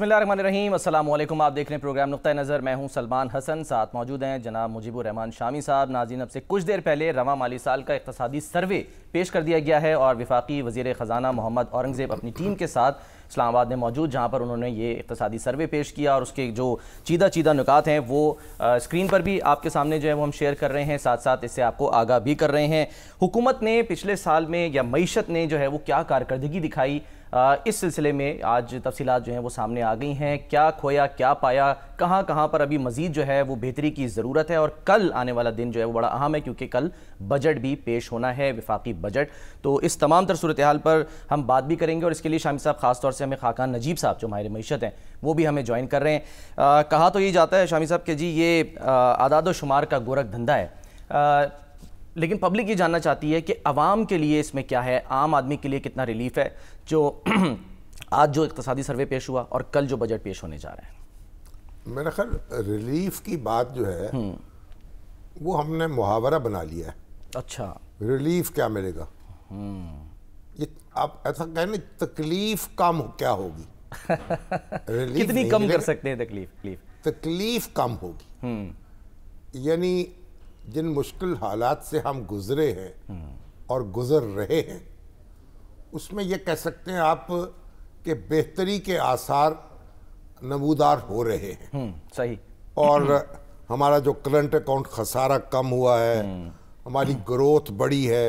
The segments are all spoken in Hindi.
बिसमीम अल्लाम आप देख रहे हैं प्रोग्राम नुक़ नज़र मैं हूं सलमान हसन साथ मौजूद हैं जनाब रहमान शामी साहब नाजीन अब से कुछ देर पहले रवा माली साल का इकतदी सर्वे पेश कर दिया गया है और विफाकी वजीर ख़जाना मोहम्मद औरंगज़ेब अपनी टीम के साथ इस्लामाबाद में मौजूद जहाँ पर उन्होंने ये इकतदी सर्वे पेश किया और उसके जो चीदा चीदा नुकात हैं वो आ, स्क्रीन पर भी आपके सामने जो है वो हम शेयर कर रहे हैं साथ साथ इससे आपको आगाह भी कर रहे हैं हुकूमत ने पिछले साल में या मीशत ने जो है वो क्या कारकर्दगी दिखाई इस सिलसिले में आज तफसीत जो हैं वो सामने आ गई हैं क्या खोया क्या पाया कहाँ कहाँ पर अभी मजीद जो है वो बेहतरी की ज़रूरत है और कल आने वाला दिन जो है वो बड़ा अहम है क्योंकि कल बजट भी पेश होना है विफाकी बजट तो इस तमाम तर सूरत हाल पर हम बात भी करेंगे और इसके लिए शामी साहब खास तौर से हमें खाकान नजीब साहब जो माहिर मीशत हैं वो भी हमें ज्वाइन कर रहे हैं आ, कहा तो ये जाता है शामी साहब कि जी ये आदाद शुमार का गोरख धंधा है आ, लेकिन पब्लिक ये जानना चाहती है कि आवाम के लिए इसमें क्या है आम आदमी के लिए कितना रिलीफ है जो आज जो इकतदी सर्वे पेश हुआ और कल जो बजट पेश होने जा रहा है मेरा ख्याल रिलीफ की बात जो है हम्म। वो हमने मुहावरा बना लिया है अच्छा रिलीफ क्या मिलेगा हम्म। ये आप ऐसा कहने तकलीफ कम क्या होगी कितनी कम कर सकते हैं तकलीफ तकलीफ कम होगी हम्म। यानी जिन मुश्किल हालात से हम गुजरे हैं और गुजर रहे हैं उसमें ये कह सकते हैं आप कि बेहतरी के आसार नमूदार हो रहे हैं हम्म, सही और हमारा जो करंट अकाउंट खसारा कम हुआ है हम्म। हमारी ग्रोथ बड़ी है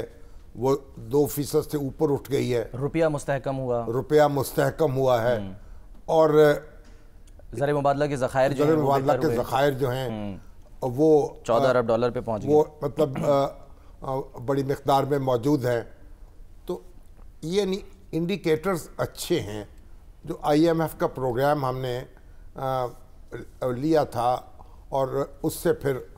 वो दो फीसद से ऊपर उठ गई है रुपया मुस्तहकम हुआ रुपया मुस्तहकम हुआ है हम्म। और ज़र मुबादला के ज़खायर जो मुबादला के ज़खायर जो हैं वो चौदह अरब डॉलर पे पहुंच वो मतलब बड़ी मकदार में मौजूद हैं तो ये इंडिकेटर्स अच्छे हैं जो आईएमएफ का प्रोग्राम हमने लिया था और उससे फिर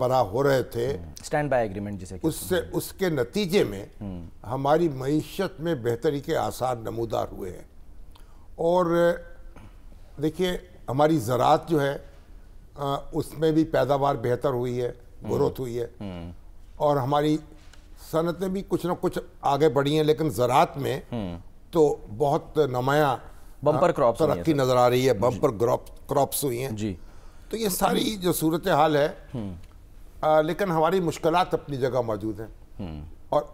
बरा हो रहे थे स्टैंड बाय एग्रीमेंट जिसे उससे उसके नतीजे में हम्म। हमारी मीशत में बेहतरी के आसार नमूदार हुए हैं और देखिए हमारी ज़रात जो है आ, हाँ, उसमें भी पैदावार बेहतर हुई है हम्म। ग्रोथ हुई है हम्म। और हमारी सनतें भी कुछ ना कुछ आगे बढ़ी हैं लेकिन ज़रात में हम्म। तो बहुत नमाया बम्पर हाँ, क्रॉप तरक्की नज़र आ रही है बम्पर क्रॉप्स हुई हैं जी तो ये सारी जो सूरत हाल है आ, लेकिन हमारी मुश्किल अपनी जगह मौजूद हैं और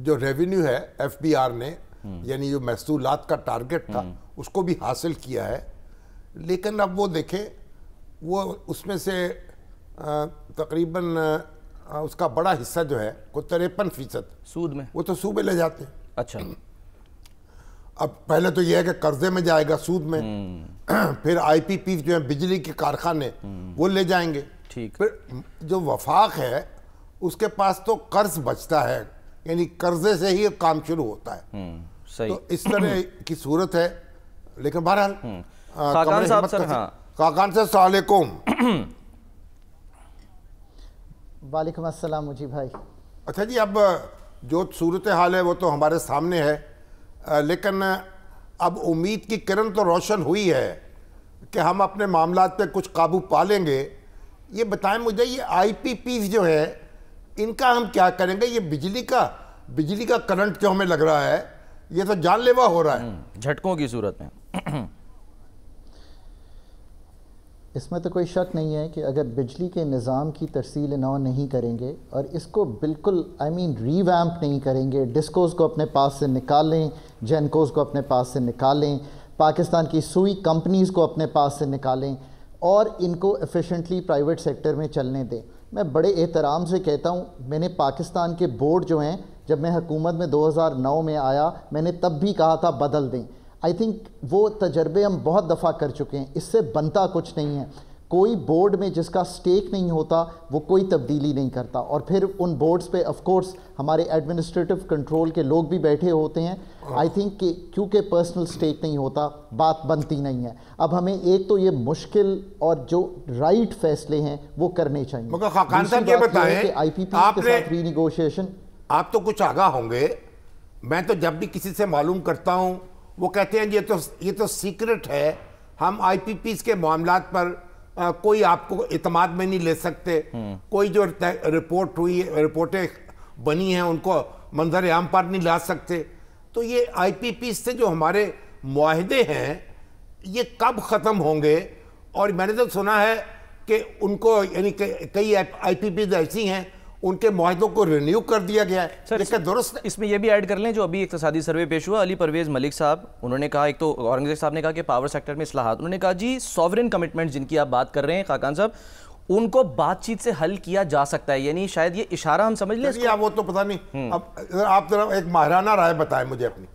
जो रेवेन्यू है आर ने यानी जो महसूलत का टारगेट था उसको भी हासिल किया है लेकिन अब वो देखें वो उसमें से तकरीबन उसका बड़ा हिस्सा जो है को तिरपन फीसद सूद में वो तो सूबे ले जाते हैं अच्छा अब पहले तो यह है कि कर्जे में जाएगा सूद में हम्म। फिर आईपीपी जो है बिजली के कारखाने हम्म। वो ले जाएंगे ठीक फिर जो वफाक है उसके पास तो कर्ज बचता है यानी कर्जे से ही काम शुरू होता है हम्म, सही तो इस तरह की सूरत है लेकिन बहरहाल साहब सर हाँ काकान से सलाकुम वालेकुम असल मुझी भाई अच्छा जी अब जो सूरत हाल है वो तो हमारे सामने है लेकिन अब उम्मीद की किरण तो रोशन हुई है कि हम अपने मामला पे कुछ काबू पा लेंगे ये बताएं मुझे ये आई पी पी जो है इनका हम क्या करेंगे ये बिजली का बिजली का करंट जो हमें लग रहा है ये तो जानलेवा हो रहा है हम्म, झटकों की सूरत में इसमें तो कोई शक नहीं है कि अगर बिजली के निज़ाम की तरसील नौ नहीं करेंगे और इसको बिल्कुल आई मीन रीवैम्प नहीं करेंगे डिस्कोस को अपने पास से निकालें जेनकोस को अपने पास से निकालें पाकिस्तान की सुई कंपनीज़ को अपने पास से निकालें और इनको एफिशिएंटली प्राइवेट सेक्टर में चलने दें मैं बड़े एहतराम से कहता हूँ मैंने पाकिस्तान के बोर्ड जो हैं जब मैं हकूमत में दो में आया मैंने तब भी कहा था बदल दें आई थिंक वो तजर्बे हम बहुत दफ़ा कर चुके हैं इससे बनता कुछ नहीं है कोई बोर्ड में जिसका स्टेक नहीं होता वो कोई तब्दीली नहीं करता और फिर उन बोर्ड्स पे ऑफ कोर्स हमारे एडमिनिस्ट्रेटिव कंट्रोल के लोग भी बैठे होते हैं आई थिंक कि क्योंकि पर्सनल स्टेक नहीं होता बात बनती नहीं है अब हमें एक तो ये मुश्किल और जो राइट फैसले हैं वो करने चाहिए आई पी पी के साथ रीनिगोशिएशन आप तो कुछ आगा होंगे मैं तो जब भी किसी से मालूम करता हूँ वो कहते हैं ये तो ये तो सीक्रेट है हम आईपीपीस के मामला पर आ, कोई आपको इतमाद में नहीं ले सकते हम्म। कोई जो रिपोर्ट हुई रिपोर्टें बनी हैं उनको मंजर आम पर नहीं ला सकते तो ये पी से जो हमारे माहदे हैं ये कब ख़त्म होंगे और मैंने तो सुना है कि उनको यानी कई पी ऐसी हैं उनके माहों को रिन्यू कर दिया गया है सर दुरुस्त इसमें यह भी ऐड कर लें जो अभी इकतसादी सर्वे पेश हुआ अली परवेज मलिक साहब उन्होंने कहा एक तो औरंगजेब साहब ने कहा कि पावर सेक्टर में असलाहत उन्होंने कहा जी सॉवरिन कमिटमेंट जिनकी आप बात कर रहे हैं खाकान साहब उनको बातचीत से हल किया जा सकता है यानी शायद ये इशारा हम समझ लें वो तो पता नहीं हम्म। अब आप तरफ एक माहराना राय बताएं मुझे अपनी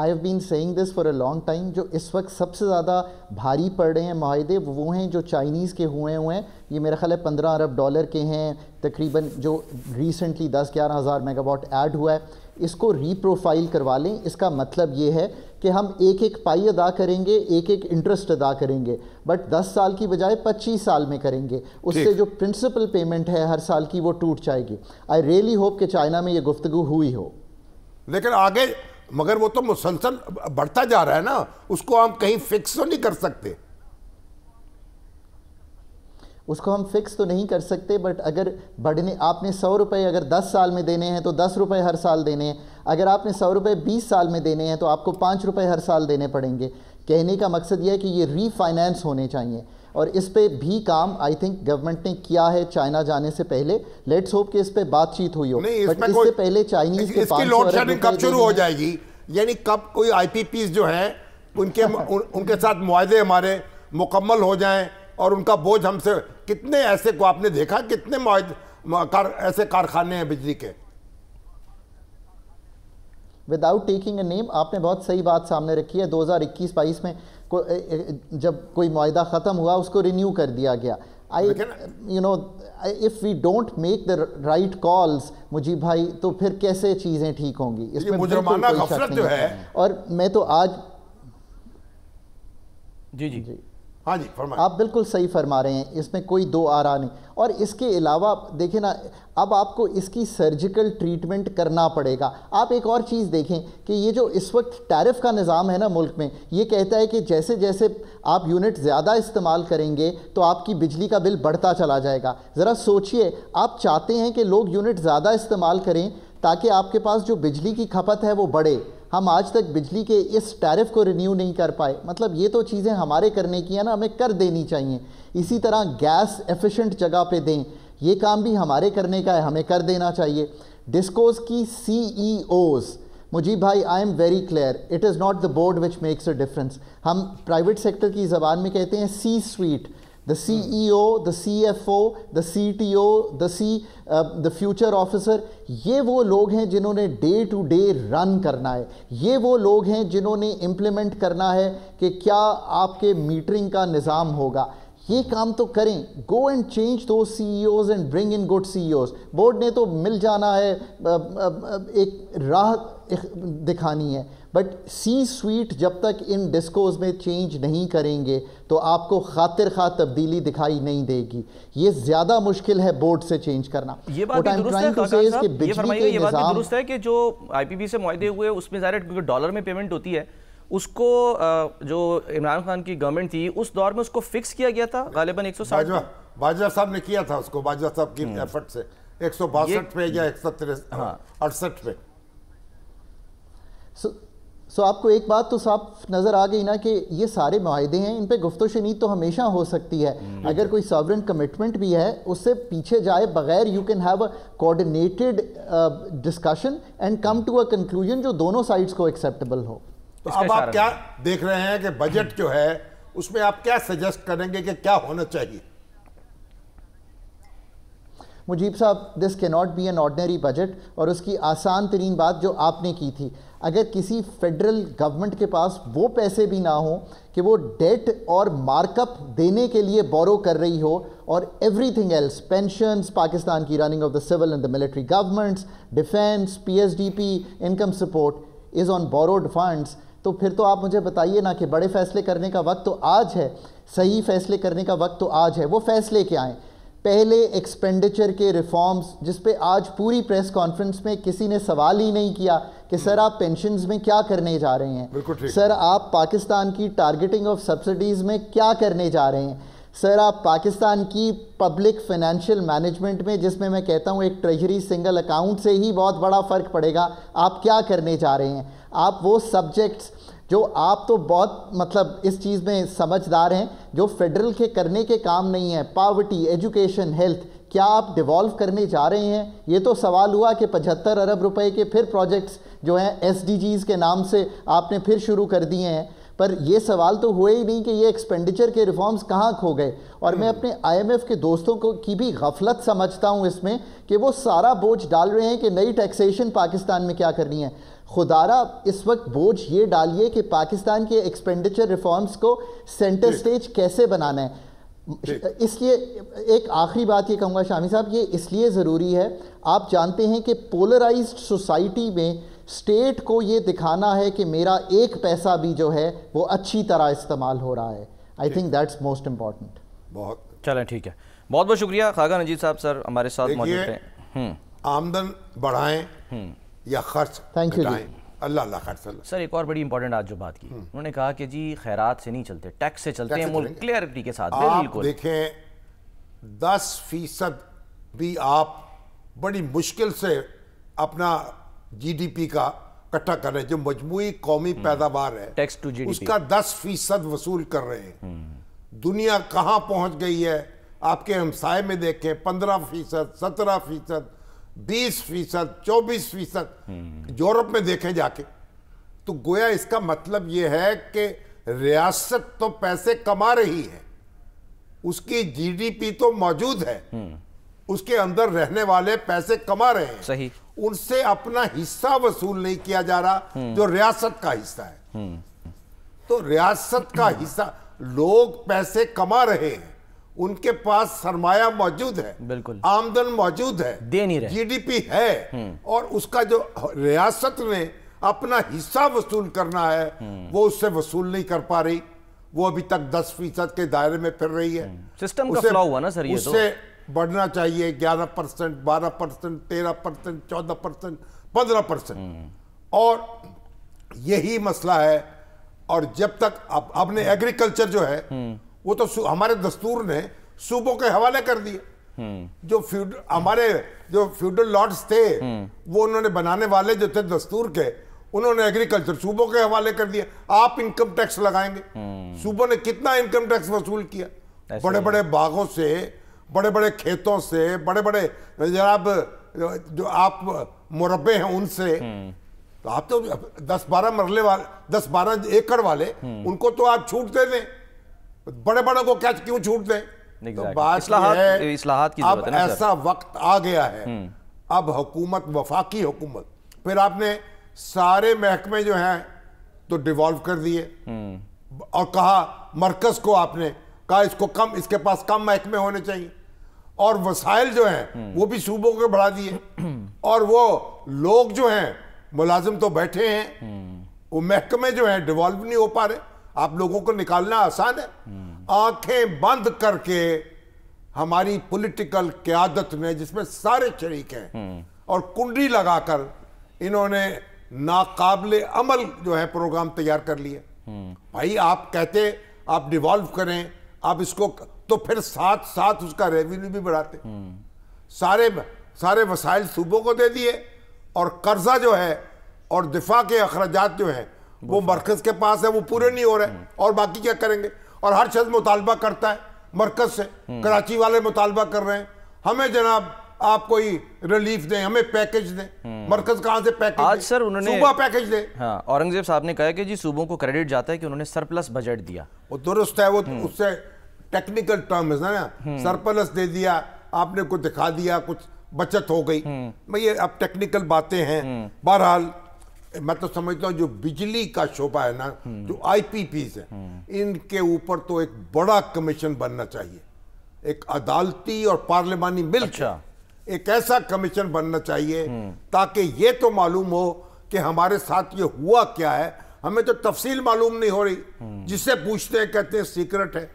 I have been saying this for a long time जो इस वक्त सबसे ज़्यादा भारी पड़ रहे हैं माहदे वो हैं जो चाइनीज़ के हुए हुए हैं ये मेरा ख्याल है पंद्रह अरब डॉलर के हैं तकरीबन जो रिसेंटली दस ग्यारह हज़ार मेगावाट ऐड हुआ है इसको रीप्रोफाइल करवा लें इसका मतलब ये है कि हम एक एक पाई अदा करेंगे एक एक इंटरेस्ट अदा करेंगे बट 10 साल की बजाय 25 साल में करेंगे उससे जो प्रिंसिपल पेमेंट है हर साल की वो टूट जाएगी आई रियली होप कि चाइना में ये गुफ्तु हुई हो लेकिन आगे मगर वो तो मुसलसल बढ़ता जा रहा है ना उसको हम कहीं फिक्स तो नहीं कर सकते उसको हम फिक्स तो नहीं कर सकते बट अगर बढ़ने आपने सौ रुपये अगर दस साल में देने हैं तो दस रुपये हर साल देने हैं अगर आपने सौ रुपये बीस साल में देने हैं तो आपको पाँच रुपये हर साल देने पड़ेंगे कहने का मकसद यह है कि ये रीफाइनेंस होने चाहिए और इस पर भी काम आई थिंक गवर्नमेंट ने किया है चाइना जाने से पहले लेट्स होप कि इस पर बातचीत हुई हो बट इससे पहले चाइनीज के कब शुरू हो जाएगी यानी कब कोई आईपीपीस जो है उनके उनके साथ मुआदे हमारे मुकम्मल हो जाएं और उनका बोझ हमसे कितने ऐसे को आपने देखा कितने कार, ऐसे कारखाने हैं बिजली के विदाउट टेकिंग ए नेम आपने बहुत सही बात सामने रखी है 2021-22 में को, जब कोई माहा ख़त्म हुआ उसको रिन्यू कर दिया गया I you know if we don't make the right calls मुझे भाई तो फिर कैसे चीज़ें ठीक होंगी इसमें कोई शक नहीं है और मैं तो आज जी जी, जी। हाँ जी फरमा आप बिल्कुल सही फरमा रहे हैं इसमें कोई दो आरा नहीं और इसके अलावा देखें ना अब आपको इसकी सर्जिकल ट्रीटमेंट करना पड़ेगा आप एक और चीज़ देखें कि ये जो इस वक्त टैरिफ का निज़ाम है ना मुल्क में ये कहता है कि जैसे जैसे आप यूनिट ज़्यादा इस्तेमाल करेंगे तो आपकी बिजली का बिल बढ़ता चला जाएगा ज़रा सोचिए आप चाहते हैं कि लोग यूनिट ज़्यादा इस्तेमाल करें ताकि आपके पास जो बिजली की खपत है वो बढ़े हम आज तक बिजली के इस टैरिफ को रिन्यू नहीं कर पाए मतलब ये तो चीज़ें हमारे करने की है ना हमें कर देनी चाहिए इसी तरह गैस एफिशिएंट जगह पे दें ये काम भी हमारे करने का है हमें कर देना चाहिए डिस्कोज की सी ई ओज़ मुजीब भाई I am very clear it is not the board which makes a difference हम प्राइवेट सेक्टर की ज़बान में कहते हैं C suite the CEO, the CFO, the CTO, the C, the future officer ये वो लोग हैं जिन्होंने डे टू डे रन करना है ये वो लोग हैं जिन्होंने इम्प्लीमेंट करना है कि क्या आपके मीटरिंग का निज़ाम होगा ये काम तो करें गो एंड चेंज दो C and bring in good C board ने तो मिल जाना है एक राह दिखानी है बट सी स्वीट जब तक इन डिस्कोज में चेंज नहीं करेंगे तो आपको खातिर खा तब्दीली दिखाई नहीं देगी ये ज़्यादा मुश्किल है बोर्ड से चेंज करना ये बात दुरुस्त है, कि ये, बात दुरुस्त है कि जो आई पी से मुहिदे हुए उसमें डॉलर में पेमेंट होती है उसको जो इमरान खान की गवर्नमेंट थी उस दौर में उसको फिक्स किया गया था गालिबा एक सौ बाजवा साहब ने किया था उसको बाजवा साहब की एफर्ट हम्म। से एक सौ बासठ पे या एक सौ हाँ। हाँ, अड़सठ पे सो so आपको एक बात तो साफ नज़र आ गई ना कि ये सारे माहदे हैं इन पर गुफ्त शनीद तो हमेशा हो सकती है हम्म। अगर कोई सॉवरन कमिटमेंट भी है उससे पीछे जाए बगैर you can have a coordinated discussion and come to a conclusion जो दोनों साइड्स को एक्सेप्टेबल हो तो अब आप क्या देख रहे हैं कि बजट जो है उसमें आप क्या सजेस्ट करेंगे कि क्या होना चाहिए मुजीब साहब this can not be an ordinary budget और उसकी आसान तरीन बात जो आपने की थी अगर किसी फेडरल गवर्नमेंट के पास वो पैसे भी ना हो कि वो डेट और मार्कअप देने के लिए बोरो कर रही हो और एवरीथिंग एल्स पेंशंस पाकिस्तान की running of the civil and the military governments defence PSDP income support is on borrowed funds तो फिर तो आप मुझे बताइए ना कि बड़े फैसले करने का वक्त तो आज है सही फैसले करने का वक्त तो आज है वो फैसले क्या हैं पहले एक्सपेंडिचर के रिफॉर्म्स जिस पे आज पूरी प्रेस कॉन्फ्रेंस में किसी ने सवाल ही नहीं किया कि सर आप पेंशन में क्या करने जा रहे हैं सर आप पाकिस्तान की टारगेटिंग ऑफ सब्सिडीज़ में क्या करने जा रहे हैं सर आप पाकिस्तान की पब्लिक फाइनेंशियल मैनेजमेंट में जिसमें मैं कहता हूँ एक ट्रेजरी सिंगल अकाउंट से ही बहुत बड़ा फ़र्क पड़ेगा आप क्या करने जा रहे हैं आप वो सब्जेक्ट्स जो आप तो बहुत मतलब इस चीज़ में समझदार हैं जो फेडरल के करने के काम नहीं है पावर्टी एजुकेशन हेल्थ क्या आप डिवॉल्व करने जा रहे हैं ये तो सवाल हुआ कि पचहत्तर अरब रुपए के फिर प्रोजेक्ट्स जो हैं एस के नाम से आपने फिर शुरू कर दिए हैं पर ये सवाल तो हुए ही नहीं कि ये एक्सपेंडिचर के रिफॉर्म्स कहाँ खो गए और मैं हम्म। अपने आईएमएफ के दोस्तों को की भी गफलत समझता हूँ इसमें कि वो सारा बोझ डाल रहे हैं कि नई टैक्सेशन पाकिस्तान में क्या करनी है खुदारा इस वक्त बोझ ये डालिए कि पाकिस्तान के एक्सपेंडिचर रिफॉर्म्स को सेंटर स्टेज कैसे बनाना है इसलिए एक आखिरी बात ये कहूँगा शामी साहब ये इसलिए ज़रूरी है आप जानते हैं कि पोलराइज्ड सोसाइटी में स्टेट को ये दिखाना है कि मेरा एक पैसा भी जो है वो अच्छी तरह इस्तेमाल हो रहा है I think that's most important बहुत चलें ठीक है बहुत बहुत शुक्रिया खागा नजीब साहब सर हमारे साथ मौजूद हैं हम्म। आमदन बढ़ाएं हम्म। या खर्च थैंक यू अल्लाह अल्लाह खर्च सर एक और बड़ी इंपॉर्टेंट आज जो बात की हम्म। उन्होंने कहा कि जी खैरात से नहीं चलते टैक्स से चलते हैं मुल्क क्लियरिटी के साथ देखें दस फीसद भी आप बड़ी मुश्किल से अपना जीडीपी का इकट्ठा कर रहे हैं जो मजमू कौमी हम्म। पैदावार है टैक्स टू जीडीपी उसका दस फीसद वसूल कर रहे हैं हम्म। दुनिया कहाँ पहुँच गई है आपके हमसाय में देखें पंद्रह फीसद सत्रह फीसद बीस फीसद चौबीस फीसद यूरोप में देखें जाके तो गोया इसका मतलब यह है कि रियासत तो पैसे कमा रही है उसकी जीडीपी तो मौजूद है उसके अंदर रहने वाले पैसे कमा रहे हैं सही उनसे अपना हिस्सा वसूल नहीं किया जा रहा जो रियासत का हिस्सा है तो रियासत का हिस्सा लोग पैसे कमा रहे हैं उनके पास सरमाया मौजूद है बिल्कुल आमदन मौजूद है दे नहीं रहे जीडीपी है हम्म। और उसका जो रियासत ने अपना हिस्सा वसूल करना है हम्म। वो उससे वसूल नहीं कर पा रही वो अभी तक 10 फीसद के दायरे में फिर रही है सिस्टम हम्म। का फ्लॉ हुआ ना सर ये उससे तो। बढ़ना चाहिए 11 परसेंट बारह परसेंट तेरह परसेंट चौदह परसेंट पंद्रह परसेंट और यही मसला है और जब तक अपने एग्रीकल्चर जो है वो तो हमारे दस्तूर ने सूबों के हवाले कर दिए जो फ्यूड हमारे जो फ्यूडल लॉर्ड्स थे वो उन्होंने बनाने वाले जो थे दस्तूर के उन्होंने एग्रीकल्चर सूबों के हवाले कर दिया आप इनकम टैक्स लगाएंगे सूबों ने कितना इनकम टैक्स वसूल किया बड़े बड़े बागों से बड़े बड़े खेतों से बड़े बड़े जनाब जो आप मुरबे हैं उनसे तो आप तो दस बारह मरले वाले दस बारह एकड़ वाले हम्म। उनको तो आप छूट दे दें बड़े बड़ों को क्या क्यों छूट दें तो बात ऐसा वक्त आ गया है हम्म। अब हुकूमत वफाकी हुकूमत फिर आपने सारे महकमे जो हैं तो डिवॉल्व कर दिए हम्म। और कहा मरकज को आपने कहा इसको कम इसके पास कम महकमे होने चाहिए और वसाइल जो हैं हम्म। वो भी सूबों के बढ़ा दिए और वो लोग जो हैं मुलाजिम तो बैठे हैं वो महकमे जो हैं डिवॉल्व नहीं हो पा रहे आप लोगों को निकालना आसान है आंखें बंद करके हमारी पॉलिटिकल क्यादत में जिसमें सारे शरीक हैं और कुंडी लगाकर इन्होंने नाकाबले अमल जो है प्रोग्राम तैयार कर लिए भाई आप कहते आप डिवॉल्व करें आप इसको तो फिर साथ साथ उसका रेवेन्यू भी बढ़ाते सारे सारे वसाइल सूबों को दे दिए और कर्जा जो है और दिफा के अखराज जो है वो मरकज के पास है वो पूरे नहीं हो रहे हम्म। और बाकी क्या करेंगे और हर शख्स मुतालबा करता है मरकज से हम्म। कराची वाले मुतालबा कर रहे हैं हमें जनाब आप कोई रिलीफ दें हमें पैकेज दें हम्म। मरकज कहाँ से पैकेज आज दे? सर उन्होंने सुबह पैकेज दें हाँ औरंगजेब साहब ने कहा कि जी सूबों को क्रेडिट जाता है कि उन्होंने सरप्लस बजट दिया वो दुरुस्त है वो उससे टेक्निकल टर्म है ना सरप्लस दे दिया आपने कुछ दिखा दिया कुछ बचत हो गई ये अब टेक्निकल बातें हैं बहरहाल मैं तो समझता हूँ जो बिजली का शोभा है ना जो आईपीपीज है इनके ऊपर तो एक बड़ा कमीशन बनना चाहिए एक अदालती और पार्लियामानी मिल अच्छा। एक ऐसा कमीशन बनना चाहिए ताकि ये तो मालूम हो कि हमारे साथ ये हुआ क्या है हमें तो तफसील मालूम नहीं हो रही जिससे पूछते हैं कहते हैं सीक्रेट है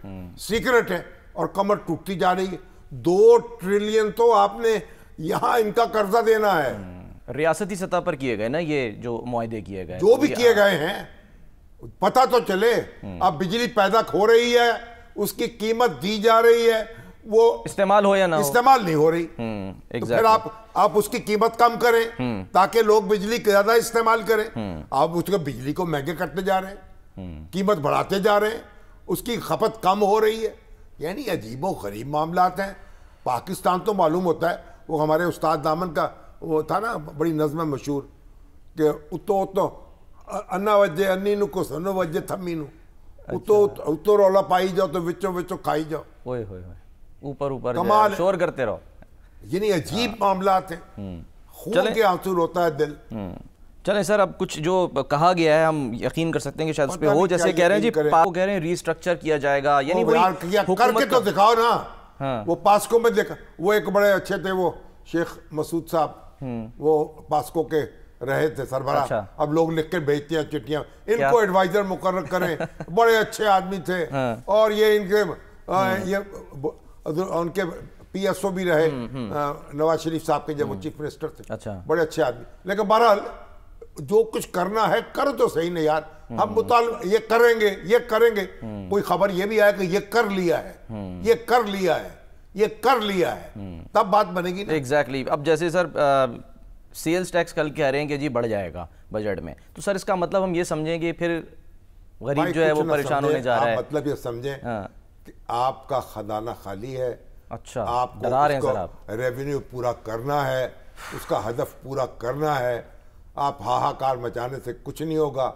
सीक्रेट है और कमर टूटती जा रही है दो ट्रिलियन तो आपने यहाँ इनका कर्जा देना है रियासती सतह पर किए गए ना ये जो मुआदे किए गए जो भी तो किए हाँ। गए हैं पता तो चले हम्म। अब बिजली पैदा हो रही है उसकी कीमत दी जा रही है वो इस्तेमाल हो या ना इस्तेमाल नहीं हो रही exactly. हम्म, तो फिर आप आप उसकी कीमत कम करें हम्म। ताकि लोग बिजली ज्यादा इस्तेमाल करें आप उसके बिजली को महंगे करते जा रहे हैं कीमत बढ़ाते जा रहे हैं उसकी खपत कम हो रही है यानी अजीबो गरीब मामला हैं पाकिस्तान तो मालूम होता है वो हमारे उस्ताद दामन का वो था ना बड़ी नज़म मशहूर कि उतो उतो अन्ना वजे अन्नी नु वजे अच्छा। थम्मी उतो उतो रौला पाई जाओ तो विचो विचो खाई जाओ होए होए ऊपर ऊपर कमाल शोर करते रहो यानी अजीब हाँ। मामला थे हम्म। खून के आंसू रोता है दिल हम्म। चले सर अब कुछ जो कहा गया है हम यकीन कर सकते हैं कि शायद उस पर हो जैसे कह रहे हैं जी पाको कह रहे हैं रीस्ट्रक्चर किया जाएगा यानी करके तो दिखाओ ना हाँ। वो पास्को में देखा वो एक बड़े अच्छे थे वो शेख मसूद साहब हम्म। वो पास्को के रहे थे सरबरा अच्छा। अब लोग लिख के भेजते हैं चिट्ठियां इनको एडवाइजर मुकर करें बड़े अच्छे आदमी थे हाँ। और ये इनके हम्म। ये उनके पीएसओ भी रहे हम्म, नवाज शरीफ साहब के जब वो चीफ मिनिस्टर थे अच्छा। बड़े अच्छे आदमी लेकिन बहरहाल जो कुछ करना है कर तो सही ना यार हम मुताल ये करेंगे ये करेंगे कोई खबर ये भी आया कि ये कर लिया है ये कर लिया है ये कर लिया है तब बात बनेगी ना एग्जैक्टली exactly. अब जैसे सर सेल्स टैक्स कल कह रहे हैं कि जी बढ़ जाएगा बजट में तो सर इसका मतलब हम ये समझेंगे फिर गरीब जो है वो परेशान होने जा रहा है मतलब ये समझे हाँ। आपका खजाना खाली है अच्छा आप डरा रहे हैं सर आप रेवेन्यू पूरा करना है उसका हदफ पूरा करना है आप हाहाकार मचाने से कुछ नहीं होगा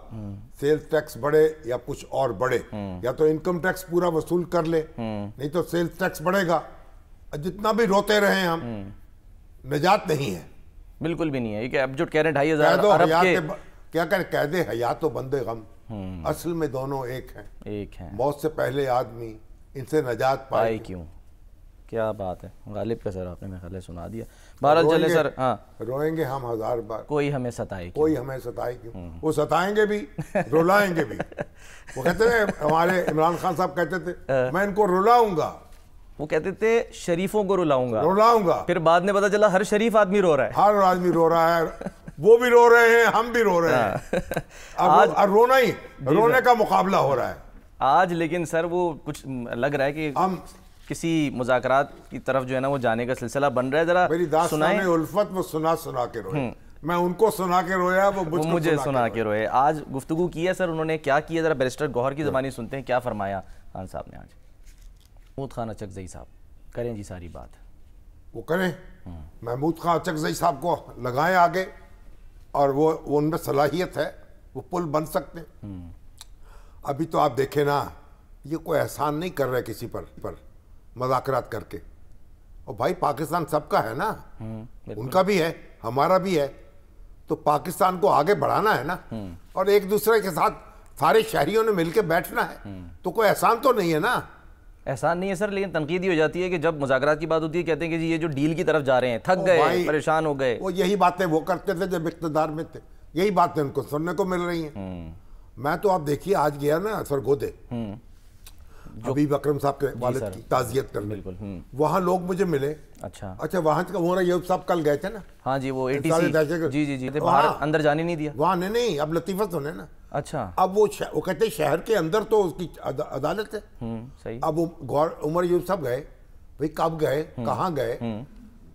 सेल्स हम्म। टैक्स बढ़े या कुछ और बढ़े हम्म। या तो इनकम टैक्स पूरा वसूल कर ले हम्म। नहीं तो सेल्स टैक्स बढ़ेगा जितना भी रोते रहे हम हम्म। निजात नहीं है बिल्कुल भी नहीं है कि अब जो कह रहे हैं ढाई हजार के... क्या करें कैदे हया तो बंदे गम हम्म। असल में दोनों एक हैं एक हैं मौत से पहले आदमी इनसे नजात पाए क्यों क्या बात है गालिब का सर आपने मेरे सुना दिया बहरहाल चले सर हाँ रोएंगे हम हजार बार कोई हमें सताए कोई हमें सताए क्यों हम्म। वो सताएंगे भी रुलाएंगे भी वो कहते थे हमारे इमरान खान साहब कहते थे हाँ। मैं इनको रुलाऊंगा वो कहते थे शरीफों को रुलाऊंगा रुलाऊंगा फिर बाद में पता चला हर शरीफ आदमी रो रहा है हर आदमी रो रहा है वो भी रो रहे हैं हम भी रो रहे हैं हाँ। आज रोना ही रोने का मुकाबला हो रहा है आज लेकिन सर वो कुछ लग रहा है कि हम किसी मुजाकरात की तरफ जो है ना वो जाने का सिलसिला बन रहा है जरा मेरी उल्फत में सुना सुना के रोए हम्म। मैं उनको सुना के रोया वो मुझको मुझे सुना, सुना के रोए आज गुफ्तगु की है सर उन्होंने क्या किया जरा बैरिस्टर गौहर की हाँ। जबानी सुनते हैं क्या फरमाया खान साहब ने आज महमूद खान अचकजई साहब करें जी सारी बात वो करें महमूद खान अचकजई साहब को लगाएं आगे और वो वो उनमें सलाहियत है वो पुल बन सकते हैं अभी तो आप देखें ना ये कोई एहसान नहीं कर रहे किसी पर पर मजाकरात करके और भाई पाकिस्तान सबका है ना उनका भी है हमारा भी है तो पाकिस्तान को आगे बढ़ाना है ना और एक दूसरे के साथ सारे शहरियों ने मिलकर बैठना है तो कोई एहसान तो नहीं है ना एहसान नहीं है सर लेकिन तनकीदी हो जाती है कि जब मुजाकर की बात होती है कहते हैं कि ये जो डील की तरफ जा रहे हैं थक गए परेशान हो गए वो यही बातें वो करते थे जब इकतदार में थे यही बातें उनको सुनने को मिल रही हैं हम्म। मैं तो आप देखिए आज गया ना सरगोदे हम्म। हबीब अक्रम साहब के वालिद की ताजियत कर बिल्कुल हम्म। वहाँ लोग मुझे मिले अच्छा अच्छा वहाँ का वो रहा साहब कल गए थे ना हाँ जी वो जी जी जी बाहर अंदर जाने नहीं दिया वहाँ नहीं नहीं अब लतीफा तो ना अच्छा अब वो वो कहते शहर के अंदर तो उसकी अदालत है हम्म, सही अब वो उमर यूब साहब गए भाई कब गए हम्म। कहाँ गए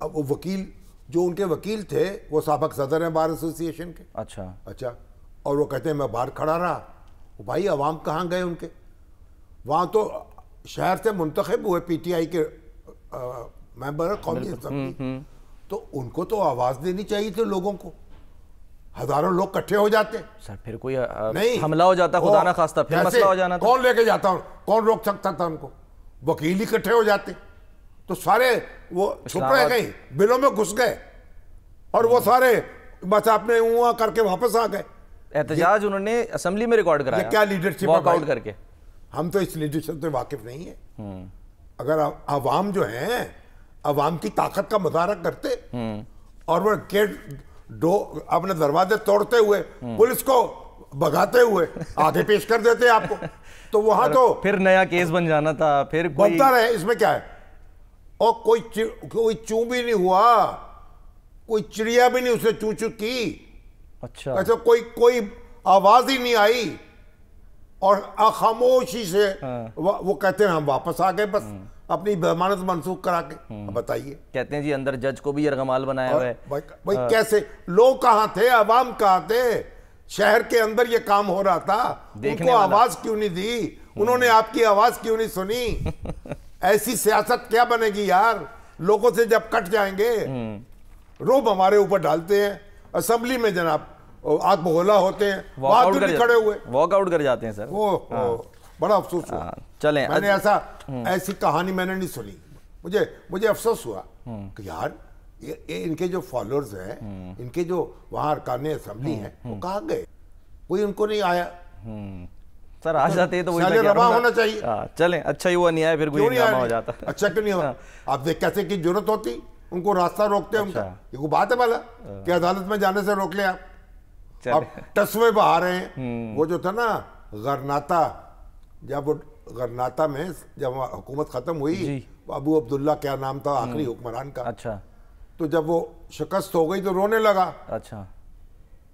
अब वो वकील जो उनके वकील थे वो सबक सदर हैं बार एसोसिएशन के अच्छा अच्छा और वो कहते हैं मैं बाहर खड़ा रहा भाई आवाम कहाँ गए उनके वहाँ तो शहर से मुंतखब हुए पीटीआई के मेम्बर कौमी असम्बली हम्म, हम्म। तो उनको तो आवाज़ देनी चाहिए थी लोगों को हजारों लोग कट्ठे हो जाते सर फिर कोई आ, नहीं हमला हो जाता खुदा ना खास्ता फिर मसला हो जाना कौन लेके जाता कौन रोक सकता था उनको वकील इकट्ठे हो जाते तो सारे वो छुप रहे गए बिलों में घुस गए और वो हम्म। सारे बस आपने करके वापस आ गए एहतजाज उन्होंने असेंबली में रिकॉर्ड कराया क्या लीडरशिप करके हम तो इस लीडरशिप से वाकिफ नहीं है हम्म। अगर आवाम जो है आवाम की ताकत का मुजाहरा करते हम्म। और वो गेट डो अपने दरवाजे तोड़ते हुए हम्म। पुलिस को भगाते हुए आगे पेश कर देते आपको तो वहां तो फिर नया केस बन जाना था फिर बनता रहे इसमें क्या है और कोई कोई चू भी नहीं हुआ कोई चिड़िया भी नहीं उसे चू चू की अच्छा अच्छा कोई कोई आवाज ही नहीं आई और खामोशी से हाँ। वो कहते हैं हम वापस आ गए बस हाँ। अपनी बेमानत मनसूख करा के हाँ। बताइए कहते हैं जी अंदर जज को भी यरगमाल बनाया हुआ है भाई हाँ। कैसे लोग कहाँ थे अवाम कहाँ थे शहर के अंदर ये काम हो रहा था उनको आवाज क्यों नहीं दी उन्होंने आपकी आवाज क्यों नहीं सुनी ऐसी सियासत क्या बनेगी यार लोगों से जब कट जाएंगे रोब हमारे ऊपर डालते हैं असेंबली में जनाब आत्मगोला होते हैं वॉकआउट कर खड़े हुए वॉकआउट कर जाते हैं सर वो, हाँ। बड़ा अफसोस हुआ हाँ, चले मैंने ऐसा हम्म। ऐसी कहानी मैंने नहीं सुनी मुझे मुझे अफसोस हुआ हम्म। कि यार ये, ये इनके जो फॉलोअर्स हैं हम्म। इनके जो वहां अरकाने असम्बली हैं वो कहाँ गए कोई उनको नहीं आया सर आ तो जाते तो वही रवा होना चाहिए आ, हाँ, चलें अच्छा ही हुआ नहीं आया फिर कोई नहीं हो जाता अच्छा क्यों नहीं हुआ आप देख कैसे की जरूरत होती उनको रास्ता रोकते हैं उनका अच्छा। ये बात है वाला कि अदालत में जाने से रोक ले आप अब टसवे बहा रहे हैं हम्म। वो जो था ना गरनाता जब वो गरनाता में जब हुकूमत ख़त्म हुई अबू अब्दुल्ला क्या नाम था आखिरी हम्म। हुक्मरान का अच्छा तो जब वो शिकस्त हो गई तो रोने लगा अच्छा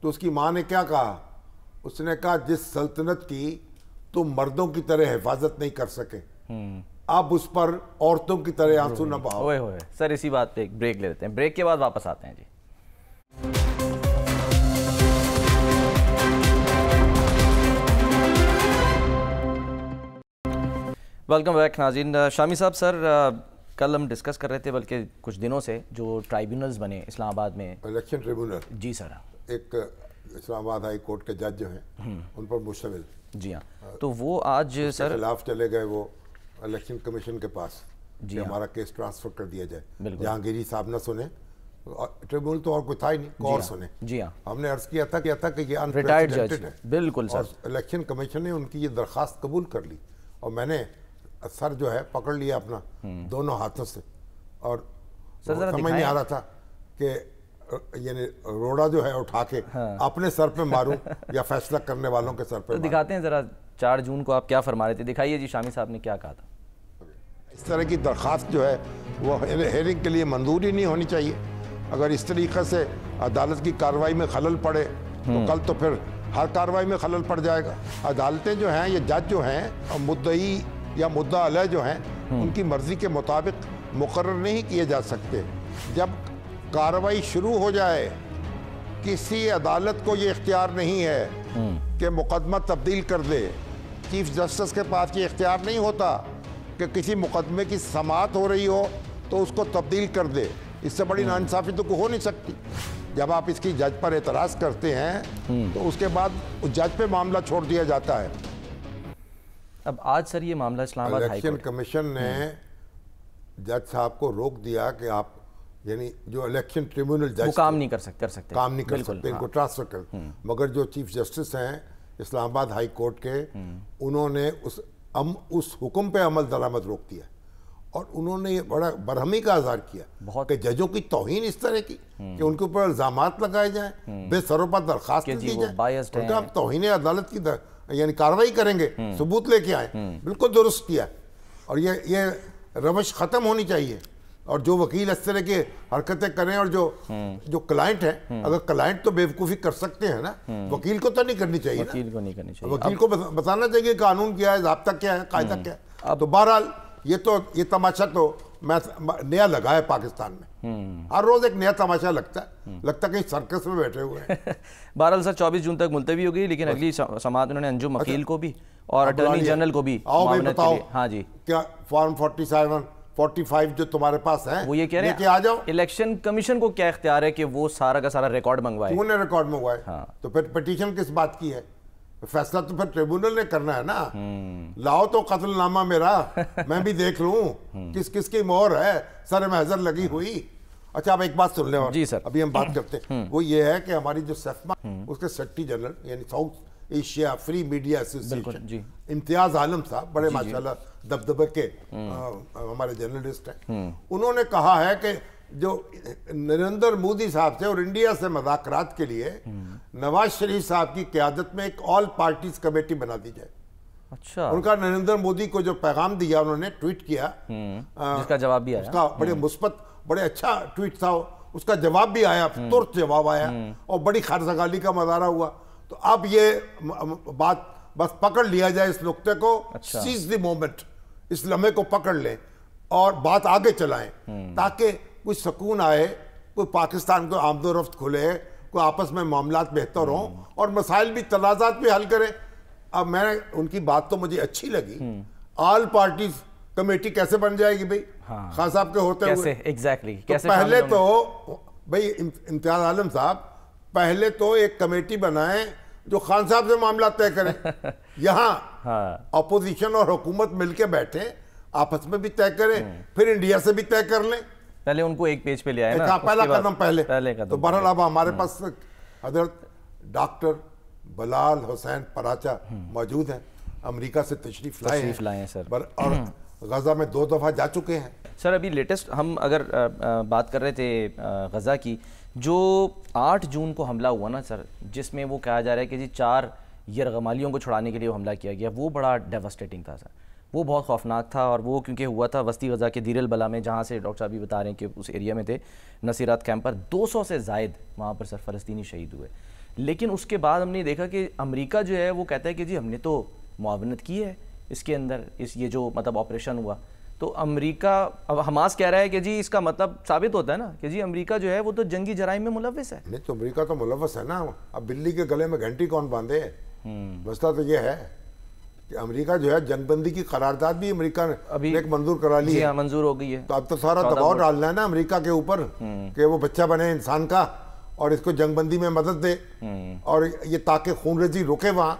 तो उसकी माँ ने क्या कहा उसने कहा जिस सल्तनत की तुम मर्दों की तरह हिफाजत नहीं कर सके हम्म। अब उस पर औरतों की तरह आंसू न बहाओ सर इसी बात पे एक ब्रेक ले लेते हैं ब्रेक के बाद वापस आते हैं जी वेलकम बैक नाजीन शामी साहब सर कल हम डिस्कस कर रहे थे बल्कि कुछ दिनों से जो ट्राइब्यूनल्स बने इस्लामाबाद में इलेक्शन ट्रिब्यूनल जी सर एक uh, इस्लामाबाद हाई कोर्ट के जज जो हैं हम्म। उन पर मुश्तमिल जी हाँ uh, तो वो आज सर खिलाफ चले गए वो इलेक्शन कमीशन के पास जी हाँ। हमारा केस ट्रांसफर कर दिया जाए जहांगीरी साहब ना सुने ट्रिब्यूनल तो और कोई था ही नहीं कौर हाँ। सुने जी हाँ हमने अर्ज किया था किया था कि ये रिटायर्ड है बिल्कुल सर इलेक्शन कमीशन ने उनकी ये दरखास्त कबूल कर ली और मैंने सर जो है पकड़ लिया अपना हम्म। दोनों हाथों से और सर समझ नहीं आ रहा था कि यानी रोड़ा जो है उठा के हाँ। अपने सर पे मारूं या फैसला करने वालों के सर पे तो दिखाते हैं ज़रा चार जून को आप क्या फरमा रहे थे दिखाइए जी शामी साहब ने क्या कहा था इस तरह की दरख्वास्त जो है वो हेयरिंग के लिए मंजूर ही नहीं होनी चाहिए अगर इस तरीके से अदालत की कार्रवाई में खलल पड़े तो हम्म। कल तो फिर हर कार्रवाई में खलल पड़ जाएगा अदालतें जो हैं ये जज जो हैं मुद्दई या मुद्दा अलह जो हैं हम्म। उनकी मर्ज़ी के मुताबिक मुकर नहीं किए जा सकते जब कार्रवाई शुरू हो जाए किसी अदालत को ये इख्तियार नहीं है हम्म। कि मुकदमा तब्दील कर दे चीफ जस्टिस के पास ये इख्तियार नहीं होता कि किसी मुकदमे की समात हो रही हो तो उसको तब्दील कर दे इससे बड़ी हम्म। नासाफी तो हो नहीं सकती जब आप इसकी जज पर एतराज़ करते हैं तो उसके बाद उस जज पे मामला छोड़ दिया जाता है अब आज सर ये मामला इस्लामाबाद इलेक्शन कमीशन ने हम्म। जज साहब को रोक दिया कि आप यानी जो इलेक्शन ट्रिब्यूनल जज काम नहीं कर सकते कर सकते काम नहीं कर सकते इनको ट्रांसफर हाँ। कर हम्म। मगर जो चीफ जस्टिस हैं इस्लामाबाद हाई कोर्ट के हम्म। उन्होंने उस अम उस हुक्म पे अमल दरामद रोक दिया और उन्होंने ये बड़ा बरहमी का आज़ार किया बहुत कि जजों की तोहिन इस तरह की कि उनके ऊपर इल्ज़ाम लगाए जाए बेसरों पर दरख्वास्त दी जाए तोहिन अदालत की दर, यानी कार्रवाई करेंगे हम्म। सबूत लेके आए हम्म। बिल्कुल दुरुस्त किया और ये ये रवश ख़त्म होनी चाहिए और जो वकील इस तरह की हरकतें करें और जो हम्म। जो क्लाइंट है अगर क्लाइंट तो बेवकूफ़ी कर सकते हैं ना तो वकील को तो नहीं करनी चाहिए वकील को नहीं करनी चाहिए वकील को बताना चाहिए कानून क्या है जबता क्या है कायदा क्या है तो बहरहाल ये तो ये तमाशा तो मैं नया लगा है पाकिस्तान में हम्म। हर रोज एक नया तमाशा लगता है लगता है कहीं सर्कस में बैठे हुए हैं बहरहाल सर 24 जून तक मुलतवी हो गई लेकिन अगली समाज उन्होंने अंजुम अच्छा, को भी और अटॉर्नी जनरल को भी आओ भाई बताओ हाँ जी क्या फॉर्म फोर्टी सेवन 45 जो तुम्हारे पास है वो ये कह रहे हैं आ जाओ इलेक्शन कमीशन को क्या इख्तियार है कि वो सारा का सारा रिकॉर्ड मंगवाए उन्होंने रिकॉर्ड मंगवाए हाँ। तो फिर पिटीशन किस बात की है फैसला तो फिर ट्रिब्यूनल ने करना है ना हम्म। लाओ तो कत्लनामा मेरा मैं भी देख लूं हम्म। किस किस की मोहर है सर महजर लगी हुई अच्छा आप एक बात सुन ले और जी सर अभी हम बात हम्म। करते हैं वो ये है कि हमारी जो सेफमा उसके सेक्रेटरी जनरल यानी South Asia free media association Imtiaz Alam साहब बड़े माशाल्लाह दबदबे के हमारे जर्नलिस्ट हैं उन्होंने कहा है कि जो नरेंद्र मोदी साहब से और इंडिया से मजाकरात के लिए नवाज शरीफ साहब की क्यादत में एक ऑल पार्टीज कमेटी बना दी जाए अच्छा उनका नरेंद्र मोदी को जो पैगाम दिया उन्होंने ट्वीट किया हम्म। आ, जिसका जवाब भी आया उसका बड़े हम्म। मुस्बत बड़े अच्छा ट्वीट था उसका जवाब भी आया हम्म। तुरंत जवाब आया और बड़ी खारसागाली का मजारा हुआ तो अब ये बात बस पकड़ लिया जाए इस नुकते को सीज द मोमेंट इस लम्हे को पकड़ लें और बात आगे चलाएं ताकि कुछ सुकून आए कोई पाकिस्तान को आमदो रफ्त खुले कोई आपस में मामला बेहतर हों हम्म। और मसाइल भी तनाजात भी हल करें अब मैंने उनकी बात तो मुझे अच्छी लगी ऑल पार्टी कमेटी कैसे बन जाएगी भाई हाँ। खान साहब के होते कैसे, हुए एग्जैक्टली तो कैसे पहले तो भाई इम्तियाज आलम साहब पहले तो एक कमेटी बनाए जो खान साहब से मामला तय करें यहाँ अपोजिशन हाँ। और हुकूमत मिलके बैठे आपस में भी तय करें हम्म। फिर इंडिया से भी तय कर लें पहले उनको एक पेज पे ले आए ना अच्छा, पहला कदम पहले पहले कदम तो बहरहाल अब हमारे हम्म। पास हजरत डॉक्टर बलाल हुसैन पराचा हम्म। मौजूद हैं अमेरिका से तशरीफ लाए तशरीफ लाए हैं सर पर और हम्म। गज़ा में दो दफ़ा जा चुके हैं सर अभी लेटेस्ट हम अगर बात कर रहे थे गज़ा की जो 8 जून को हमला हुआ ना सर जिसमें वो कहा जा रहा है कि जी चार यरगमालियों को छुड़ाने के लिए हमला किया गया वो बड़ा डेवस्टेटिंग था सर वो बहुत खौफनाक था और वो क्योंकि हुआ था वस्ती गज़ा के दीरल बला में जहाँ से डॉक्टर साहब बता रहे हैं कि उस एरिया में थे नसीरात कैंप पर 200 से जायद वहाँ पर सर फ़लस्तनी शहीद हुए लेकिन उसके बाद हमने देखा कि अमरीका जो है वो कहता है कि जी हमने तो मुआवनत की है इसके अंदर इस ये जो मतलब ऑपरेशन हुआ तो अमरीका अब हमास कह रहा है कि जी इसका मतलब साबित होता है ना कि जी अमरीका जो है वो तो जंगी जराइम में मुलवस है नहीं तो अमरीका तो मुलवस है ना अब बिल्ली के गले में घंटी कौन बांधे मसला हम्म। तो ये है कि अमेरिका जो है जंगबंदी की करारदाद भी अमेरिका ने अभी एक मंजूर करा ली है हाँ, मंजूर हो गई है तो अब तो सारा दबाव डालना है ना अमेरिका के ऊपर हम्म। कि वो बच्चा बने इंसान का और इसको जंगबंदी में मदद दे हम्म। और ये ताकि खून रजी रुके वहाँ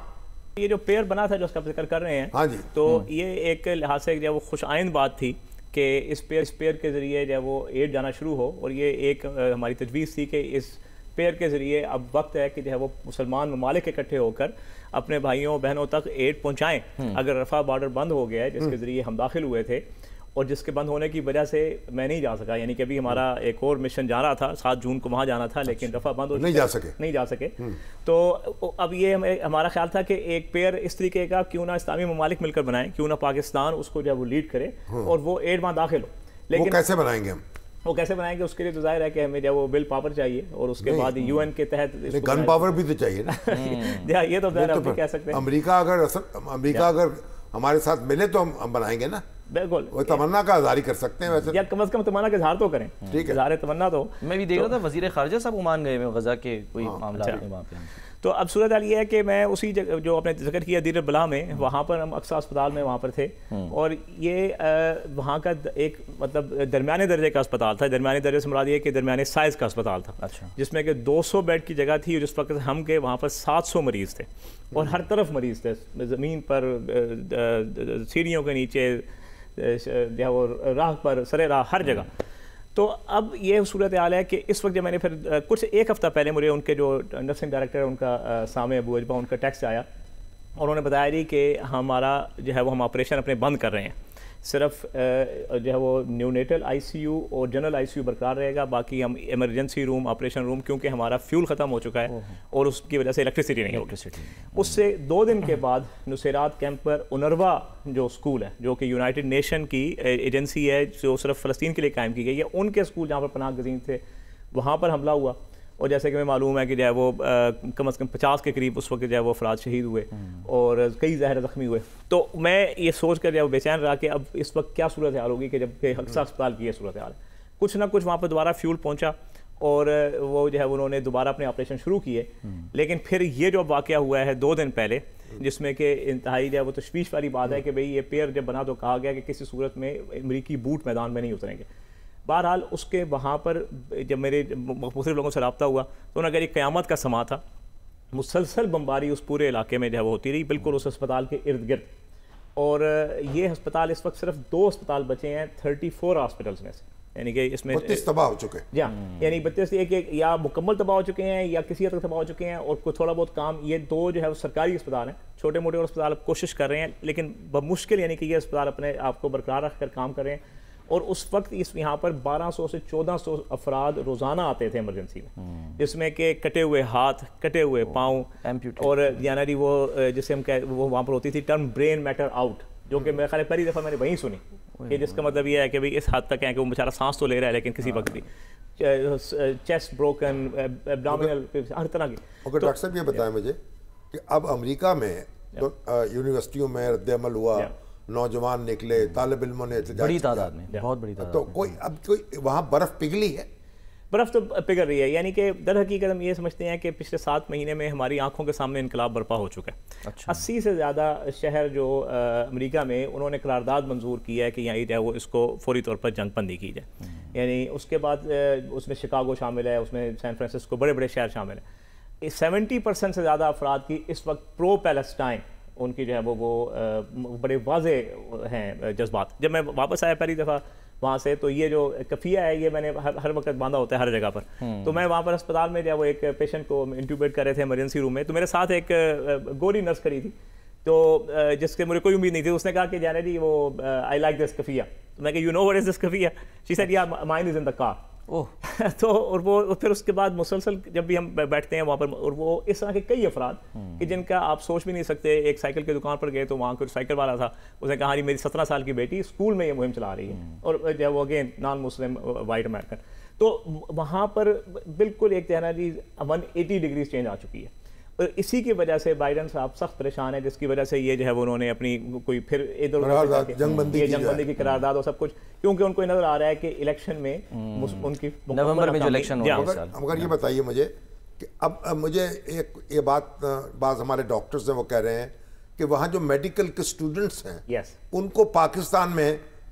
ये जो पेयर बना था जो उसका जिक्र कर रहे हैं हाँ जी तो हम्म। ये एक लिहाज से जो खुश आइंद बात थी कि इस पेयर इस पेयर के ज़रिए जो वो एड जाना शुरू हो और ये एक हमारी तजवीज़ थी कि इस पेयर के ज़रिए अब वक्त है कि जो है वो मुसलमान ममालिक इकट्ठे होकर अपने भाइयों बहनों तक एड पहुँचाएँ हम्म। अगर रफा बॉर्डर बंद हो गया है जिसके हम्म। ज़रिए हम दाखिल हुए थे और जिसके बंद होने की वजह से मैं नहीं जा सका यानी कि अभी हमारा हम्म। एक और मिशन जा रहा था सात जून को वहाँ जाना था अच्छा। लेकिन दफ़ा बंद हो नहीं जा सके नहीं जा सके तो अब ये हम, हमारा ख्याल था कि एक पेयर इस तरीके का क्यों ना इस्लामी ममालिक मिलकर बनाएं क्यों ना पाकिस्तान उसको जब वो लीड करे और वो एड वहाँ दाखिल हो लेकिन कैसे बनाएंगे हम वो कैसे बनाएंगे उसके लिए तो जाहिर है कि हमें जब वो बिल पावर चाहिए और उसके बाद यूएन के तहत गन पावर भी तो चाहिए ना हाँ, ये तो जाहिर तो कह सकते हैं अमेरिका अगर अमेरिका अगर हमारे साथ मिले तो हम, हम बनाएंगे ना बिल्कुल वो तमन्ना का जारी कर सकते हैं वैसे या कम अज कम तमन्ना का इजहार तो करें ठीक है इजहार तमन्ना तो मैं भी देख रहा तो था वजीर खारजा साहब उमान गए हुए गजा के कोई हाँ। मामला अच्छा। वहाँ पे तो अब सूरत हाल ये है कि मैं उसी जगह जो आपने जिक्र किया दीर बला में वहाँ पर हम अक्सर अस्पताल में वहाँ पर थे हम्म। और ये वहाँ का एक मतलब दरमिया दर्जे का अस्पताल था दरमिया दर्जे से मुराद ये कि दरमिया साइज़ का अस्पताल था अच्छा जिसमें कि 200 बेड की जगह थी जिस वक्त हम के वहाँ पर 700 मरीज़ थे और हर तरफ मरीज़ थे ज़मीन पर सीढ़ियों के नीचे या वो राह पर सरे राह हर जगह तो अब ये सूरत हाल है कि इस वक्त जब मैंने फिर कुछ एक हफ़्ता पहले मुझे उनके जो नर्सिंग डायरेक्टर है उनका सामे अबू अजबा उनका टैक्स आया और उन्होंने बताया जी कि हमारा जो है वो हम ऑपरेशन अपने बंद कर रहे हैं सिर्फ जो है वो न्यूनेटल आईसीयू और जनरल आईसीयू बरकरार रहेगा बाकी हम इमरजेंसी रूम ऑपरेशन रूम क्योंकि हमारा फ्यूल ख़त्म हो चुका है और उसकी वजह से इलेक्ट्रिसिटी नहीं इलेक्ट्रिसिटी उससे दो दिन के बाद नुसरात कैंप पर उनरवा जो स्कूल है जो कि यूनाइटेड नेशन की एजेंसी है जो सिर्फ फ़लस्तीन के लिए कायम की गई है उनके स्कूल जहाँ पर पनाह गजीन थे वहाँ पर हमला हुआ और जैसे कि मैं मालूम है कि जो है वो कम अज़ कम पचास के करीब उस वक्त जो है वो अफराज शहीद हुए हम्म। और कई जहर ज़ख्मी हुए तो मैं ये सोच कर जो बेचैन रहा कि अब इस वक्त क्या सूरत हाल होगी कि जब हक्सा हम्म। अस्पताल की है सूरत हाल कुछ ना कुछ वहाँ पर दोबारा फ्यूल पहुँचा और वो जो है उन्होंने दोबारा अपने ऑपरेशन शुरू किए हम्म। लेकिन फिर ये जो वाक़ हुआ है दो दिन पहले जिसमें कि इंतहाई जो है वो तशवीश वाली बात है कि भाई ये पेयर जब बना तो कहा गया कि किसी सूरत में अमरीकी बूट मैदान में नहीं उतरेंगे बहरहाल उसके वहाँ पर जब मेरे मुख्तलिफ लोगों से रबता हुआ तो उन्होंने कहा क़्यामत का समा था मुसलसल बम्बारी उस पूरे इलाके में जो है वो होती रही बिल्कुल उस अस्पताल के इर्द गिर्द और ये अस्पताल इस वक्त सिर्फ दो अस्पताल बचे हैं थर्टी फोर हॉस्पिटल्स में से यानी कि इसमें बत्तीस तबाह हो चुके हैं जी हाँ, यानी बत्तीस एक एक या मुकम्मल तबाह हो चुके हैं या किसी हद तक तबाह हो चुके हैं और कुछ थोड़ा बहुत काम ये दो जो है वो सरकारी अस्पताल हैं छोटे मोटे और अस्पताल कोशिश कर रहे हैं लेकिन मुश्किल यानी कि ये अस्पताल अपने आप को बरकरार रख कर काम कर रहे हैं और उस वक्त इस यहाँ पर 1200 से 1400 अफराद रोज़ाना आते थे इमरजेंसी में हम्म। जिसमें के कटे हुए हाथ कटे हुए पाँव और यानी जी वो जिसे हम कह वो वहाँ पर होती थी टर्म ब्रेन मैटर आउट जो कि मेरे ख्याल पहली दफ़ा मैंने वहीं सुनी कि जिसका मतलब ये है कि भाई इस हद तक है कि वो बेचारा सांस तो ले रहा है लेकिन किसी हाँ। वक्त भी चेस्ट ब्रोकन एबडामिनल हर तरह की अगर तो डॉक्टर साहब ये बताएं मुझे कि अब अमेरिका में यूनिवर्सिटियों तो, में रद्द अमल हुआ नौजवान निकले तालब इलमों ने बड़ी तादाद में बहुत बड़ी तादाद तो कोई अब कोई वहाँ बर्फ़ पिघली है बर्फ़ तो पिघल रही है यानी कि दर हकीकत हम ये समझते हैं कि पिछले सात महीने में हमारी आंखों के सामने इनकलाब बर्पा हो चुका है अच्छा। अस्सी से ज़्यादा शहर जो अमेरिका में उन्होंने करारदाद मंजूर की है कि यहाँ जो है वो इसको फौरी तौर पर जंगबंदी की जाए हम्म। यानी उसके बाद उसमें शिकागो शामिल है उसमें सैन फ्रांसिस्को बड़े बड़े शहर शामिल हैं सेवेंटी परसेंट से ज़्यादा अफराद की इस वक्त प्रो पैलेस्टाइन उनकी जो है वो वो बड़े वाजे हैं जज्बात जब मैं वापस आया पहली दफ़ा वहाँ से तो ये जो कफिया है ये मैंने हर, हर वक्त बांधा होता है हर जगह पर हम्म। तो मैं वहाँ पर अस्पताल में जब वो एक पेशेंट को इंट्यूबेट कर रहे थे इमरजेंसी रूम में तो मेरे साथ एक गोरी नर्स करी थी तो जिसके मुझे कोई उम्मीद नहीं थी उसने कहा कि जाना जी वो आई लाइक दिस कफिया तो मैं you know what is this कफिया शी सेड या mind is in the car oh तो और वो और फिर उसके बाद मुसलसल जब भी हम बैठते हैं वहाँ पर और वो इस तरह के कई अफराद हम्म। कि जिनका आप सोच भी नहीं सकते एक साइकिल की दुकान पर गए तो वहाँ कोई साइकिल वाला था उसने कहा हाँ जी मेरी सत्रह साल की बेटी स्कूल में ये मुहिम चला रही है हम्म। और जब वो again non Muslim white American तो वहाँ पर बिल्कुल एक कहना जी वन एटी डिग्रीज चेंज आ चुकी है और इसी की वजह से बाइडन साहब सख्त परेशान है जिसकी वजह से ये जो है उन्होंने अपनी कोई फिर इधर जंगबंदी की, जंगबंदी की करारदाद और सब कुछ क्योंकि उनको नजर आ रहा है कि इलेक्शन में हम्म। उनकी नवंबर में जो इलेक्शन मगर ये बताइए मुझे कि अब, मुझे एक ये बात बात हमारे डॉक्टर्स हैं वो कह रहे हैं कि वहाँ जो मेडिकल के स्टूडेंट्स हैं उनको पाकिस्तान में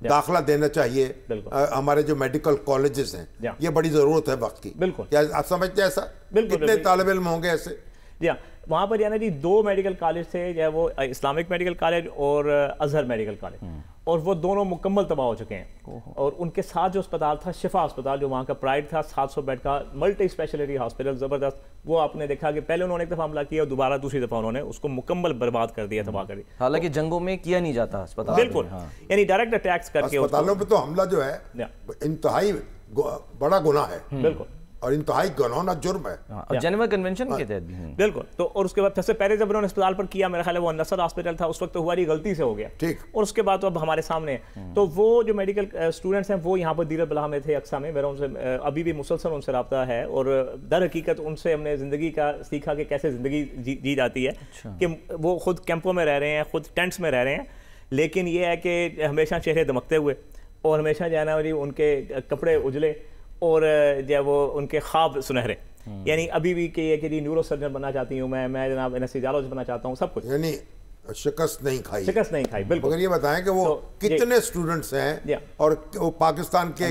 दाखला देना चाहिए आ, हमारे जो मेडिकल कॉलेजेस हैं ये बड़ी ज़रूरत है वक्त की बिल्कुल क्या आप समझते हैं ऐसा कितने तालब इम होंगे ऐसे जी हाँ वहाँ पर यानी जी दो मेडिकल कॉलेज थे जो वो इस्लामिक मेडिकल कॉलेज और अजहर मेडिकल कॉलेज हम्म। और वो दोनों मुकम्मल तबाह हो चुके हैं और उनके साथ जो अस्पताल था शिफा अस्पताल जो वहाँ का प्राइड था 700 बेड का मल्टी स्पेशलिटी हॉस्पिटल ज़बरदस्त वो आपने देखा कि पहले उन्होंने एक दफ़ा हमला किया और दोबारा दूसरी दफ़ा उन्होंने उसको मुकम्मल बर्बाद कर दिया तबाह कर दिया हम्म। हालांकि तो, जंगों में किया नहीं जाता अस्पताल बिल्कुल हाँ। यानी डायरेक्ट अटैक्स करके अस्पतालों पर तो हमला जो है इंतहाई बड़ा गुना है बिल्कुल और इंतहाई तो गनौना जुर्म है हाँ, और जनवर कन्वेंशन हाँ। के तहत बिल्कुल तो और उसके बाद सबसे पहले जब उन्होंने अस्पताल पर किया मेरा ख्याल है वो अंदर हॉस्पिटल था उस वक्त तो हुआ हमारी गलती से हो गया ठीक और उसके बाद तो अब हमारे सामने तो वो जो मेडिकल स्टूडेंट्स हैं वो यहाँ पर दीरत बलाह में थे अक्सा में मेरा उनसे अभी भी मुसलसल उनसे रबता है और दर हकीकत उनसे हमने ज़िंदगी का सीखा कि कैसे ज़िंदगी जी जाती है अच्छा। कि वो खुद कैंपों में रह रहे हैं खुद टेंट्स में रह रहे हैं लेकिन ये है कि हमेशा चेहरे दमकते हुए और हमेशा जाना वाली उनके कपड़े उजले और जो वो उनके ख्वाब सुनहरे हम्म। यानी अभी भी कि ये कि न्यूरो सर्जन बनना चाहती हूँ मैं मैं जनाब एनएसजालोज बनना चाहता हूँ सब कुछ यानी शिकस्त नहीं खाई शिकस्त नहीं खाई बिल्कुल मगर ये बताएं कि वो so, तो कितने स्टूडेंट्स हैं और वो पाकिस्तान के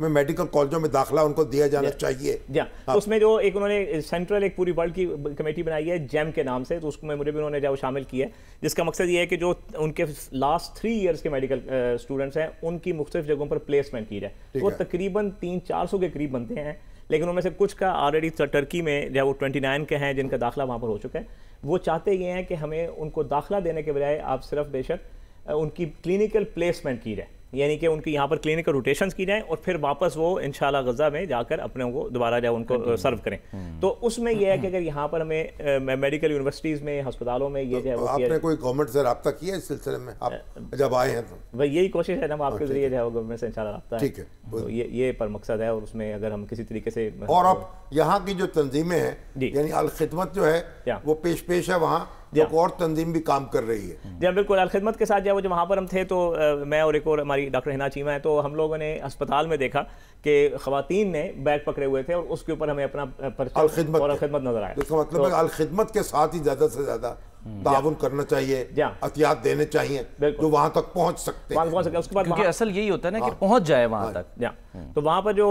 में मेडिकल कॉलेजों में दाखला उनको दिया जाना चाहिए जी हाँ तो उसमें जो एक उन्होंने सेंट्रल एक पूरी वर्ल्ड की कमेटी बनाई है जैम के नाम से तो उसमें मुझे भी उन्होंने जो शामिल किया है जिसका मकसद ये है कि जो उनके लास्ट थ्री ईयर्स के मेडिकल स्टूडेंट्स हैं उनकी मुख्तफ जगहों पर प्लेसमेंट की जाए वो तकरीबन तीन चार सौ के करीब बनते हैं लेकिन उनमें से कुछ का ऑलरेडी टर्की में जो वो ट्वेंटी नाइन के हैं जिनका दाखिला वहाँ पर हो चुका है वो चाहते ये हैं कि हमें उनको दाखिला देने के बजाय आप सिर्फ बेशक उनकी क्लिनिकल प्लेसमेंट की जाए यानी कि उनकी यहाँ पर क्लिनिकल रोटेशन की जाएँ और फिर वापस वो इन गज़ा में जाकर अपने को दोबारा जाए उनको सर्व हाँ करें हम्म। तो उसमें यह है कि हम्म। अगर यहाँ पर हमें मेडिकल यूनिवर्सिटीज़ में हस्पतालों में ये तो जो है आपने कोई गवर्नमेंट से रबा किया इस सिलसिले में आप जब आए हैं तो भाई यही कोशिश है ना आपके अच्छा, जरिए जो है गवर्नमेंट से इंशाल्लाह रबता ठीक है तो ये ये पर मकसद है और उसमें अगर हम किसी तरीके से और अब यहाँ की जो तंजीमें हैं यानी अलखदमत जो है वो पेश पेश है वहाँ एक और तंजीम भी काम कर रही है जी हाँ, बिल्कुल अलखदमत के साथ जब वो जब वहाँ पर हम थे तो मैं और एक और हमारी डॉक्टर हिना चीमा है तो हम लोगों ने अस्पताल में देखा कि खातन ने बैग पकड़े हुए थे और उसके ऊपर हमें अपना अलखदमत नजर आया तो इसका मतलब तो अलखदमत के साथ ही ज़्यादा से ज़्यादा ताउन हम्म। करना चाहिए अहतियात देने चाहिए जो वहां तक पहुंच सकते हैं पहुंच सकते उसके बाद क्योंकि असल यही होता है ना कि हाँ। पहुंच जाए वहां हाँ। तक हम्म। तो वहां पर जो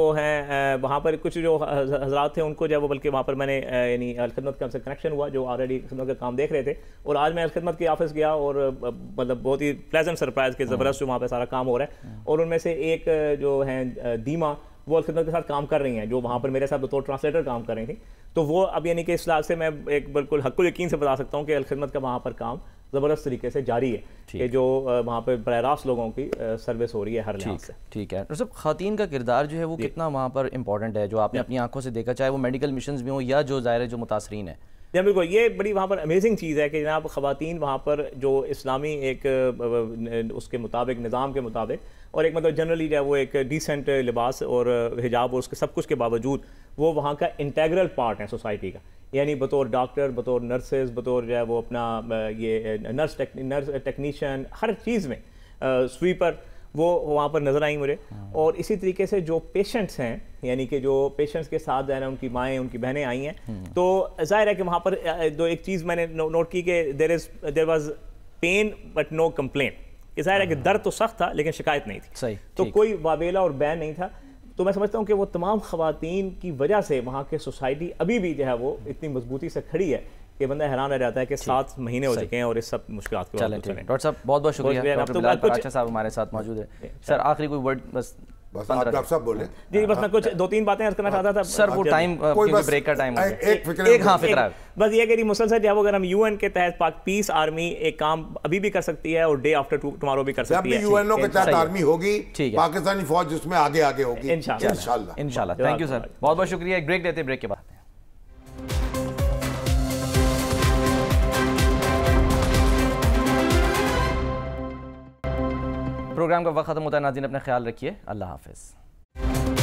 वो है वहां पर कुछ जो हजरात थे उनको जब बल्कि वहां पर मैंने यानी अलखदमत का हमसे कनेक्शन हुआ जो ऑलरेडी खदमत का काम देख रहे थे और आज मैं अलखदमत के ऑफिस गया और मतलब बहुत ही प्लेजेंट सरप्राइज के हाँ। ज़बरदस्त जो वहाँ पर सारा काम हो रहा है और उनमें से एक जो है दीमा वो खिदमत के साथ काम कर रही हैं जो वहाँ पर मेरे साथ बतौर ट्रांसलेटर काम कर रही थी तो वो अब यानी कि इस लाख से मैं एक बिल्कुल हक्ल यकीन से बता सकता हूँ कि अलखदमत का वहाँ पर काम ज़बरदस्त तरीके से जारी है कि जो वहाँ पर बर रास्त लोगों की सर्विस हो रही है हर लिहाज से ठीक है सब खातन का किरदार जो है वो कितना वहाँ पर इंपॉर्टेंट है जो आपने अपनी आंखों से देखा चाहे वो मेडिकल मिशन भी हों या जो ज़ाहिर जो मुतासरीन है जी बिल्कुल ये बड़ी वहाँ पर अमेजिंग चीज़ है कि जनाब ख़वातीन वहाँ पर जो इस्लामी एक उसके मुताबिक निज़ाम के मुताबिक और एक मतलब जनरली जो है वो एक डिसेंट लिबास और हिजाब और उसके सब कुछ के बावजूद वो वहाँ का इंटेग्रल पार्ट है सोसाइटी का यानी बतौर डॉक्टर बतौर नर्सेज बतौर जो है वो अपना ये नर्स टेक, नर्स टेक्नीशियन हर चीज़ में स्वीपर वो वहाँ पर नज़र आई मुझे और इसी तरीके से जो पेशेंट्स हैं यानी कि जो पेशेंट्स के साथ जाना उनकी माएँ उनकी बहनें आई हैं हम्म। तो जाहिर है कि वहाँ पर दो एक चीज़ मैंने नोट की कि there is there was pain but no complain जाहिर है कि हाँ। दर्द तो सख्त था लेकिन शिकायत नहीं थी सही तो कोई वावेला और बैन नहीं था तो मैं समझता हूँ कि वो तमाम खुवान की वजह से वहाँ के सोसाइटी अभी भी जो है वो इतनी मजबूती से खड़ी है ये बंदा हैरान रह जाता है कि सात महीने हो चुके हैं और इस सब मुश्किल के बाद डॉक्टर साहब बहुत बहुत शुक्रिया तो साहब हमारे साथ मौजूद है सर आखिरी कोई वर्ड बस बस आप डॉक्टर साहब बोले जी बस मैं हाँ। कुछ दो तीन बातें पीस हाँ। हाँ, आर्मी एक काम अभी भी कर सकती है और डे आफ्टर टुमारो भी कर पाकिस्तानी फौज उसमें आगे आगे होगी इन थैंक यू सर बहुत बहुत शुक्रिया एक ब्रेक देते ब्रेक के बाद प्रोग्राम का वक्त खत्म होता है नाजीन अपना ख्याल रखिए अल्लाह हाफिज़